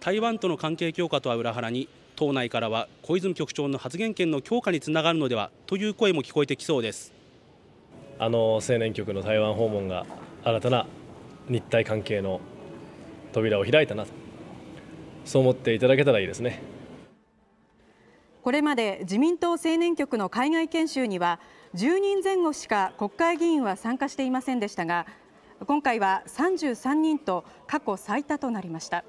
台湾との関係強化とは裏腹に党内からは小泉局長の発言権の強化につながるのではという声も聞こえてきそうですあの青年局の台湾訪問が新たな日台関係の扉を開いたなとそう思っていただけたらいいですねこれまで自民党青年局の海外研修には10人前後しか国会議員は参加していませんでしたが今回は33人と過去最多となりました。